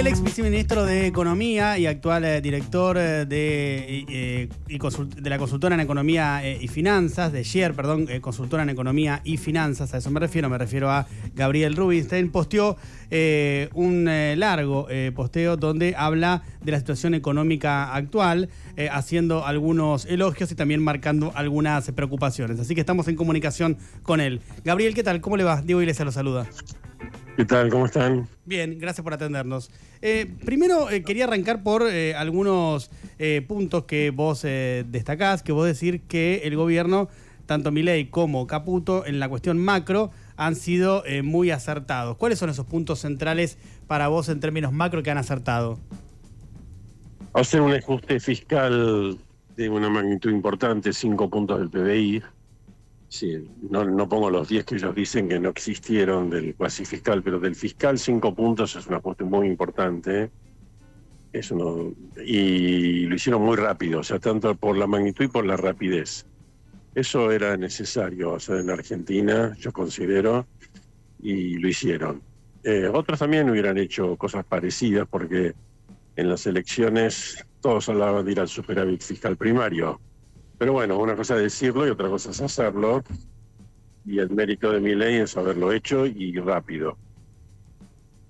el ex viceministro de Economía y actual eh, director eh, eh, de, la consultora en Economía y Finanzas, de Sher, perdón, consultora en Economía y Finanzas, a eso me refiero, me refiero a Gabriel Rubinstein, posteó un largo posteo donde habla de la situación económica actual, haciendo algunos elogios y también marcando algunas preocupaciones. Así que estamos en comunicación con él. Gabriel, ¿qué tal? ¿Cómo le va? Diego Iglesias lo saluda. ¿Qué tal? ¿Cómo están? Bien, gracias por atendernos. Eh, primero eh, quería arrancar por eh, algunos puntos que vos destacás, que vos decís que el gobierno, tanto Milei como Caputo, en la cuestión macro, han sido muy acertados. ¿Cuáles son esos puntos centrales para vos en términos macro que han acertado? Hacer un ajuste fiscal de una magnitud importante, cinco puntos del PBI, Sí, no, pongo los 10 que ellos dicen que no existieron del cuasi fiscal, pero del fiscal 5 puntos es una apuesta muy importante. y lo hicieron muy rápido, o sea, tanto por la magnitud y por la rapidez. Eso era necesario o sea, en Argentina, yo considero, y lo hicieron. Eh, otros también hubieran hecho cosas parecidas porque en las elecciones todos hablaban de ir al superávit fiscal primario. Pero bueno, una cosa es decirlo y otra cosa es hacerlo. Y el mérito de mi ley es haberlo hecho y rápido.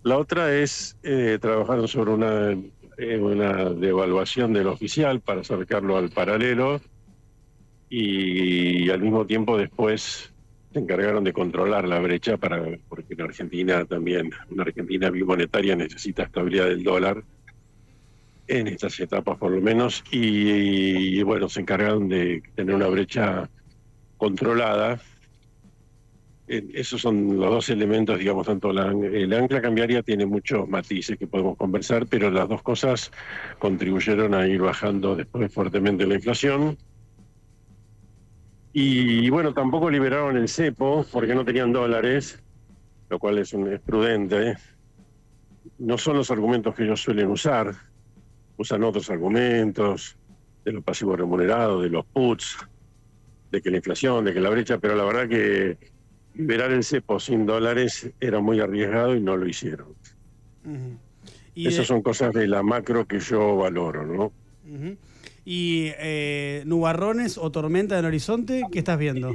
La otra es eh, trabajar sobre una, eh, una devaluación del oficial para acercarlo al paralelo y, al mismo tiempo después se encargaron de controlar la brecha para porque en Argentina también, una Argentina bimonetaria necesita estabilidad del dólar en estas etapas por lo menos, y, bueno, se encargaron de tener una brecha controlada. Esos son los dos elementos, digamos, tanto la, el ancla cambiaria tiene muchos matices que podemos conversar, pero las dos cosas contribuyeron a ir bajando después fuertemente la inflación. Y bueno, tampoco liberaron el cepo porque no tenían dólares, lo cual es, un, es prudente. No son los argumentos que ellos suelen usar, usan otros argumentos de los pasivos remunerados, de los puts, de que la inflación, de que la brecha, pero la verdad que liberar el cepo sin dólares era muy arriesgado y no lo hicieron. Esas son cosas de la macro que yo valoro, ¿no? ¿Y eh, nubarrones o tormenta en horizonte? ¿Qué estás viendo?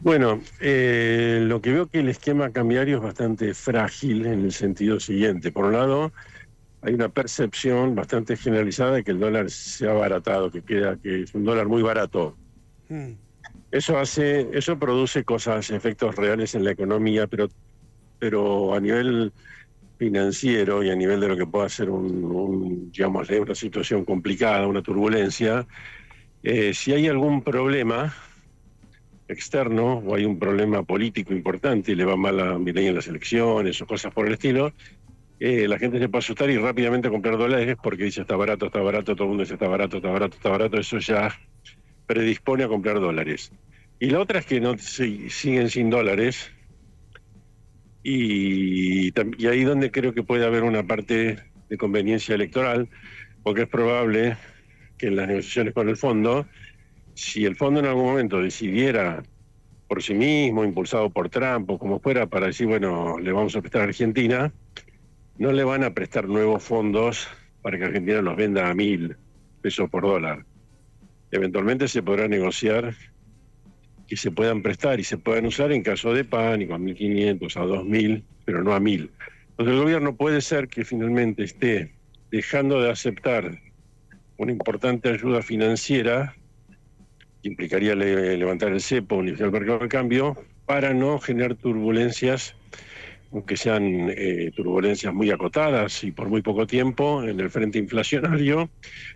Bueno, eh, lo que veo que el esquema cambiario es bastante frágil en el sentido siguiente. Por un lado, hay una percepción bastante generalizada de que el dólar se ha abaratado, que queda, que es un dólar muy barato. Hmm. Eso hace, eso produce cosas, efectos reales en la economía, pero, pero a nivel financiero y a nivel de lo que pueda ser un, una situación complicada, una turbulencia, eh, si hay algún problema externo o hay un problema político importante y le va mal a Milenio en las elecciones o cosas por el estilo, eh, la gente se puede asustar y rápidamente comprar dólares porque dice está barato, está barato, todo el mundo dice está barato, está barato, está barato, eso ya predispone a comprar dólares. Y la otra es que no siguen sin dólares y, ahí ahí donde creo que puede haber una parte de conveniencia electoral, porque es probable que en las negociaciones con el fondo, si el fondo en algún momento decidiera por sí mismo, impulsado por Trump o como fuera, para decir, bueno, le vamos a prestar a Argentina, no le van a prestar nuevos fondos para que Argentina los venda a mil pesos por dólar. Eventualmente se podrá negociar que se puedan prestar y se puedan usar en caso de pánico a 1.500, a 2.000, pero no a mil. Entonces el gobierno puede ser que finalmente esté dejando de aceptar una importante ayuda financiera que implicaría levantar el cepo, unificar el mercado de cambio, para no generar turbulencias aunque sean eh, turbulencias muy acotadas y por muy poco tiempo, en el frente inflacionario,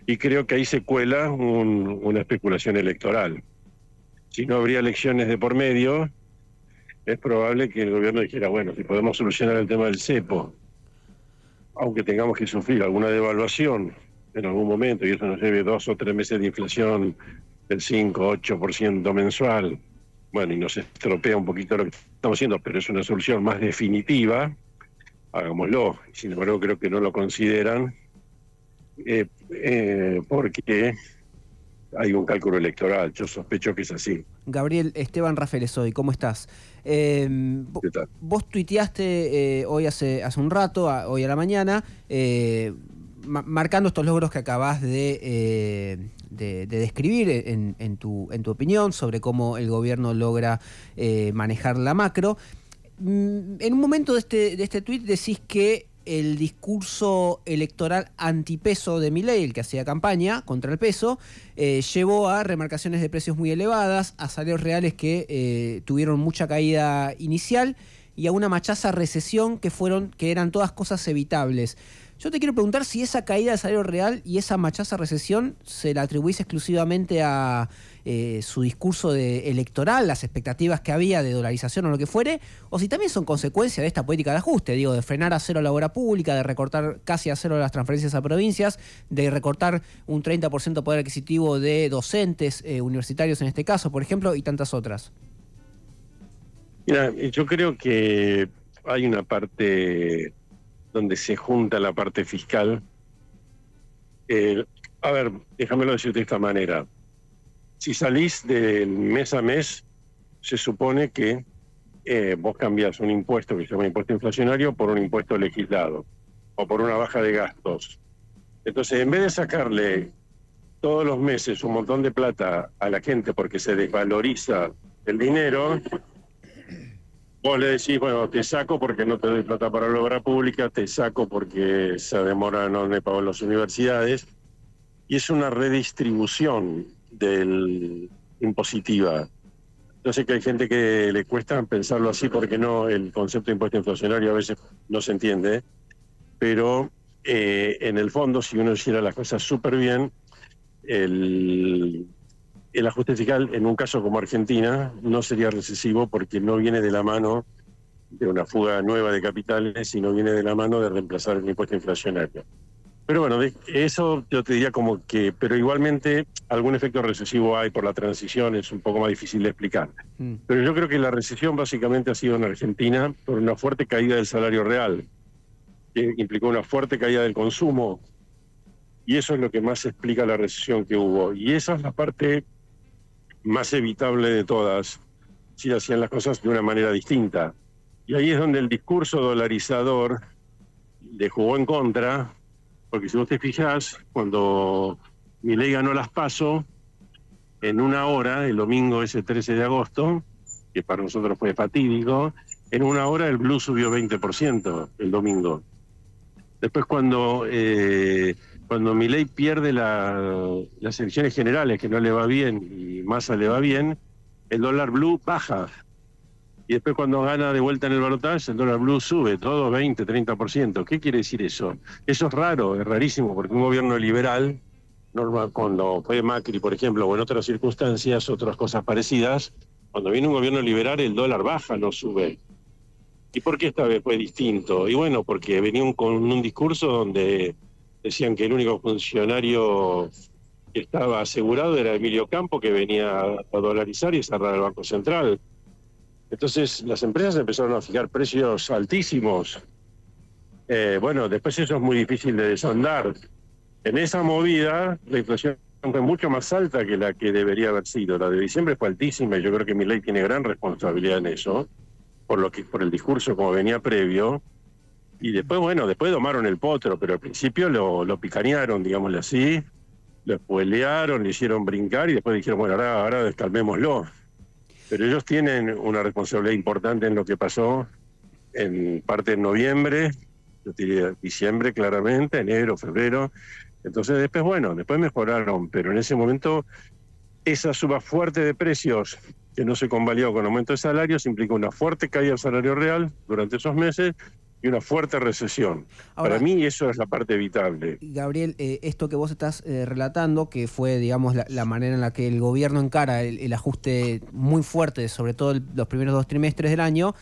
y creo que ahí se cuela una especulación electoral. Si no habría elecciones de por medio, es probable que el gobierno dijera, bueno, si podemos solucionar el tema del cepo, aunque tengamos que sufrir alguna devaluación en algún momento, y eso nos lleve dos o tres meses de inflación del 5, 8% mensual, bueno, y nos estropea un poquito lo que estamos haciendo, pero es una solución más definitiva, hagámoslo. Sin embargo, creo que no lo consideran eh, eh, porque hay un cálculo electoral. Yo sospecho que es así. Gabriel Esteban Rafael hoy, ¿cómo estás? Em, vos tuiteaste eh, hoy hace, hace un rato, hoy a la mañana marcando estos logros que acabas eh, de, describir en, tu, opinión sobre cómo el gobierno logra eh, manejar la macro. Mm, en un momento este, de este, tuit decís que el discurso electoral antipeso de Milei, el que hacía campaña contra el peso, eh, llevó a remarcaciones de precios muy elevadas, a salarios reales que tuvieron mucha caída inicial y a una machaza recesión que fueron que eran todas cosas evitables. Yo te quiero preguntar si esa caída del salario real y esa machaza recesión se la atribuís exclusivamente a eh, su discurso de electoral, las expectativas que había de dolarización o lo que fuere, o si también son consecuencia de esta política de ajuste, digo, de frenar a cero la obra pública, de recortar casi a cero las transferencias a provincias, de recortar un 30% de poder adquisitivo de docentes eh, universitarios en este caso, por ejemplo, y tantas otras. Mira, yo creo que hay una parte donde se junta la parte fiscal. Eh, a ver, déjamelo decir de esta manera. Si salís del mes a mes, se supone que eh, vos cambias un impuesto que se llama impuesto inflacionario por un impuesto legislado o por una baja de gastos. Entonces, en vez de sacarle todos los meses un montón de plata a la gente porque se desvaloriza el dinero, Vos le decís, bueno, te saco porque no te doy plata para la obra pública, te saco porque se demora no me pago las universidades. Y es una redistribución del impositiva. Yo sé que hay gente que le cuesta pensarlo así porque no el concepto de impuesto inflacionario a veces no se entiende, pero eh, en el fondo, si uno hiciera las cosas súper bien, el el ajuste fiscal en un caso como Argentina no sería recesivo porque no viene de la mano de una fuga nueva de capitales, sino viene de la mano de reemplazar el impuesto inflacionario. Pero bueno, eso yo te diría como que, pero igualmente algún efecto recesivo hay por la transición, es un poco más difícil de explicar. Mm. Pero yo creo que la recesión básicamente ha sido en Argentina por una fuerte caída del salario real, que implicó una fuerte caída del consumo, y eso es lo que más explica la recesión que hubo. Y esa es la parte más evitable de todas si hacían las cosas de una manera distinta. Y ahí es donde el discurso dolarizador le jugó en contra, porque si vos te fijas, cuando ley ganó las PASO, en una hora, el domingo ese 13 de agosto, que para nosotros fue fatídico, en una hora el blue subió 20% el domingo. Después cuando eh, cuando Milei pierde las elecciones generales, que no le va bien y Massa le va bien, el dólar blue baja. Y después cuando gana de vuelta en el balotaje, el dólar blue sube, todo 20, 30%. ¿Qué quiere decir eso? Eso es raro, es rarísimo, porque un gobierno liberal, normal, cuando fue Macri, por ejemplo, o en otras circunstancias, otras cosas parecidas, cuando viene un gobierno liberal el dólar baja, no sube. ¿Y por qué esta vez fue distinto? Y bueno, porque venía con un discurso donde decían que el único funcionario que estaba asegurado era Emilio Campo, que venía a dolarizar y cerrar el Banco Central. Entonces las empresas empezaron a fijar precios altísimos. Eh, bueno, después eso es muy difícil de desandar. En esa movida, la inflación fue mucho más alta que la que debería haber sido. La de diciembre fue altísima y yo creo que mi ley tiene gran responsabilidad en eso, por, lo que, por el discurso como venía previo. Y después, bueno, después domaron el potro, pero al principio lo, picanearon, digámoslo así, lo espuelearon, le hicieron brincar y después dijeron, bueno, ahora, ahora descalmémoslo. Pero ellos tienen una responsabilidad importante en lo que pasó en parte en noviembre, diciembre claramente, enero, febrero. Entonces después, bueno, después mejoraron, pero en ese momento esa suba fuerte de precios que no se convalió con aumento de salarios implicó una fuerte caída del salario real durante esos meses y una fuerte recesión. Para mí eso es la parte evitable. Gabriel, eh, esto que vos estás eh, relatando, que fue, digamos, la, manera en la que el gobierno encara el, ajuste muy fuerte, sobre todo los primeros dos trimestres del año,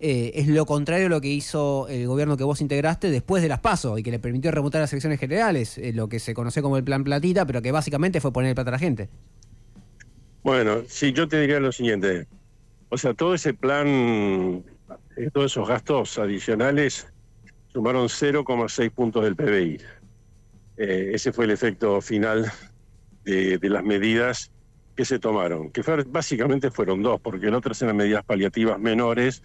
eh, es lo contrario a lo que hizo el gobierno que vos integraste después de las PASO y que le permitió remontar las elecciones generales, lo que se conoce como el plan platita, pero que básicamente fue poner el plata a la gente. Bueno, sí, yo te diría lo siguiente. O sea, todo ese plan eh, todos esos gastos adicionales sumaron 0,6 puntos del PBI. Eh, ese fue el efecto final de, las medidas que se tomaron, que básicamente fueron dos, porque las otras eran medidas paliativas menores,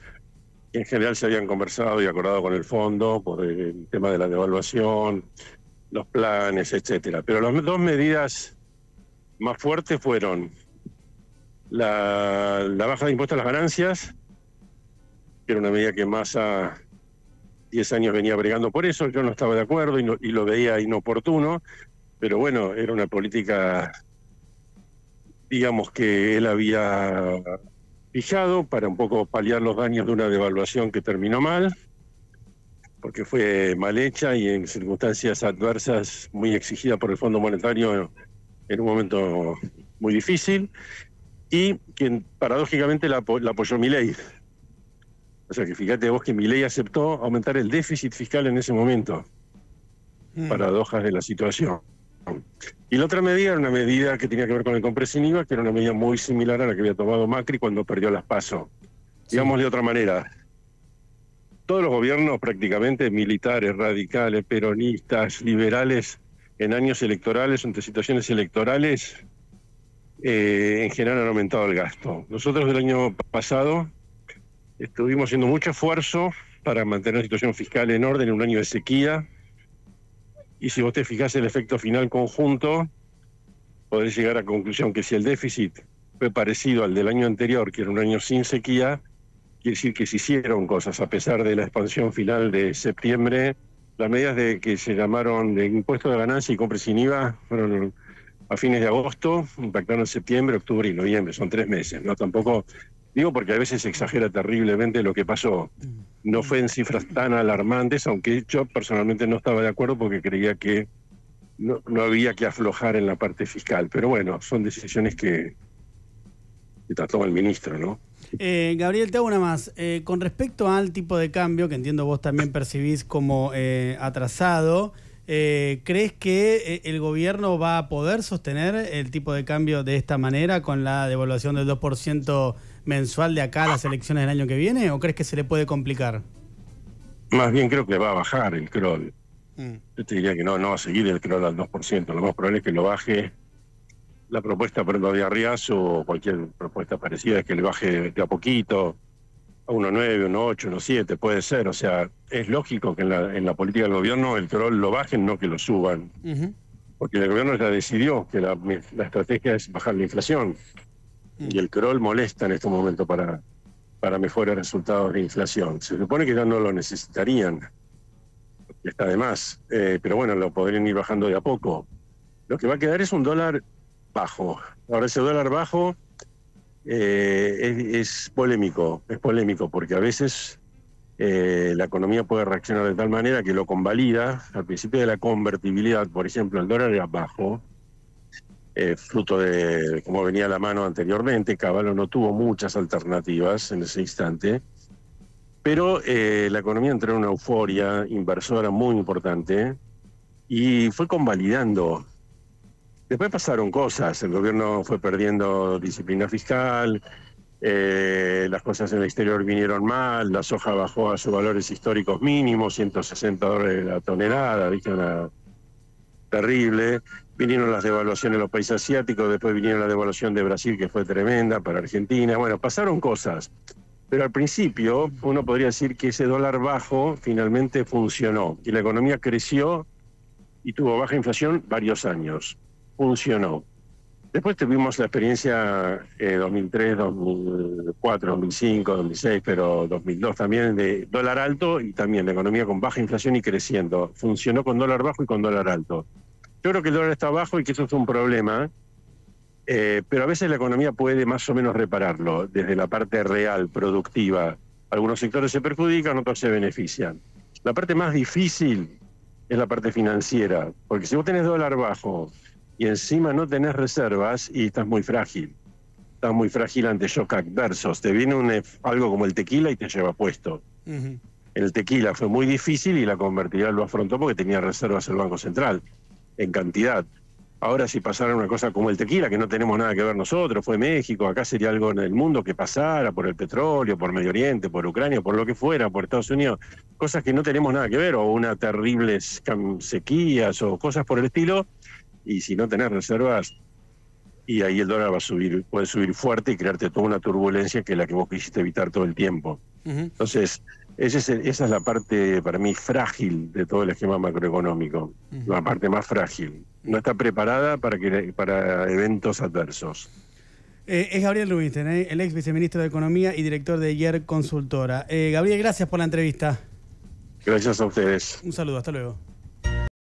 que en general se habían conversado y acordado con el fondo por el tema de la devaluación, los planes, etcétera. Pero las dos medidas más fuertes fueron la baja de impuestos a las ganancias era una medida que a 10 años venía bregando por eso, yo no estaba de acuerdo y, lo veía inoportuno, pero bueno, era una política, digamos que él había fijado para un poco paliar los daños de una devaluación que terminó mal, porque fue mal hecha y en circunstancias adversas muy exigida por el Fondo Monetario en un momento muy difícil, y quien paradójicamente la, la apoyó Milei o sea que fíjate vos que ley aceptó aumentar el déficit fiscal en ese momento. Mm. Paradojas de la situación. Y la otra medida era una medida que tenía que ver con el compresión IVA, que era una medida muy similar a la que había tomado Macri cuando perdió las PASO. Digamos de otra manera, todos los gobiernos prácticamente militares, radicales, peronistas, liberales, en años electorales, ante situaciones electorales, eh, en general han aumentado el gasto. Nosotros del año pasado Estuvimos haciendo mucho esfuerzo para mantener la situación fiscal en orden en un año de sequía. Y si vos te fijas el efecto final conjunto, podés llegar a la conclusión que si el déficit fue parecido al del año anterior, que era un año sin sequía, quiere decir que se hicieron cosas, a pesar de la expansión final de septiembre. Las medidas de, que se llamaron de impuesto de ganancia y compra sin IVA fueron a fines de agosto, impactaron en septiembre, octubre y noviembre, son tres meses, ¿no? Tampoco Digo porque a veces se exagera terriblemente lo que pasó. No fue en cifras tan alarmantes, aunque yo personalmente no estaba de acuerdo porque creía que no, había que aflojar en la parte fiscal. Pero bueno, son decisiones que, trató el ministro, ¿no? Eh, Gabriel, te hago una más. Eh, con respecto al tipo de cambio, que entiendo vos también percibís como eh, atrasado, ¿crees que el gobierno va a poder sostener el tipo de cambio de esta manera con la devaluación del 2%? mensual de acá a las elecciones del año que viene o crees que se le puede complicar? Más bien creo que va a bajar el CROL. Mm. Yo te diría que no, no va a seguir el CROL al 2%. Lo más probable es que lo baje la propuesta por de Arriazo o cualquier propuesta parecida es que le baje de a poquito a 1,9, 1,8, 1,7, puede ser. O sea, es lógico que en la, en la política del gobierno el CROL lo bajen, no que lo suban. Porque el gobierno ya decidió que la, la estrategia es bajar la inflación. Mm. y el CROL molesta en este momento para, para mejores resultados de inflación. Se supone que ya no lo necesitarían, está de más, eh, pero bueno, lo podrían ir bajando de a poco. Lo que va a quedar es un dólar bajo. Ahora ese dólar bajo eh, es, polémico, es polémico, porque a veces eh, la economía puede reaccionar de tal manera que lo convalida. Al principio de la convertibilidad, por ejemplo, el dólar era bajo, eh, fruto de como venía la mano anteriormente. Caballo no tuvo muchas alternativas en ese instante, pero eh, la economía entró en una euforia inversora muy importante y fue convalidando. Después pasaron cosas, el gobierno fue perdiendo disciplina fiscal, eh, las cosas en el exterior vinieron mal, la soja bajó a sus valores históricos mínimos, 160 dólares la tonelada, ¿viste? Una, terrible vinieron las devaluaciones en los países asiáticos, después vinieron la devaluación de Brasil, que fue tremenda para Argentina. Bueno, pasaron cosas. Pero al principio uno podría decir que ese dólar bajo finalmente funcionó y la economía creció y tuvo baja inflación varios años. Funcionó. Después tuvimos la experiencia 2003, 2004, 2005, 2006, pero 2002 también de dólar alto y también la economía con baja inflación y creciendo. Funcionó con dólar bajo y con dólar alto. Yo creo que el dólar está bajo y que eso es un problema, eh, pero a veces la economía puede más o menos repararlo desde la parte real, productiva. Algunos sectores se perjudican, otros se benefician. La parte más difícil es la parte financiera, porque si vos tenés dólar bajo y encima no tenés reservas y estás muy frágil, estás muy frágil ante shock adversos, te viene algo como el tequila y te lleva puesto. El tequila fue muy difícil y la convertibilidad lo afrontó porque tenía reservas el Banco Central en cantidad. Ahora si pasara una cosa como el tequila, que no tenemos nada que ver nosotros, fue México, acá sería algo en el mundo que pasara por el petróleo, por Medio Oriente, por Ucrania, por lo que fuera, por Estados Unidos, cosas que no tenemos nada que ver, o unas terribles sequías o cosas por el estilo, y si no tenés reservas, y ahí el dólar va a subir, puede subir fuerte y crearte toda una turbulencia que es la que vos quisiste evitar todo el tiempo. Entonces, esa es, la parte para mí frágil de todo el esquema macroeconómico, la parte más frágil. No está preparada para, para eventos adversos. Eh, es Gabriel Rubinstein, eh, el ex viceministro de Economía y director de IER Consultora. Eh, Gabriel, gracias por la entrevista. Gracias a ustedes. Un saludo, hasta luego.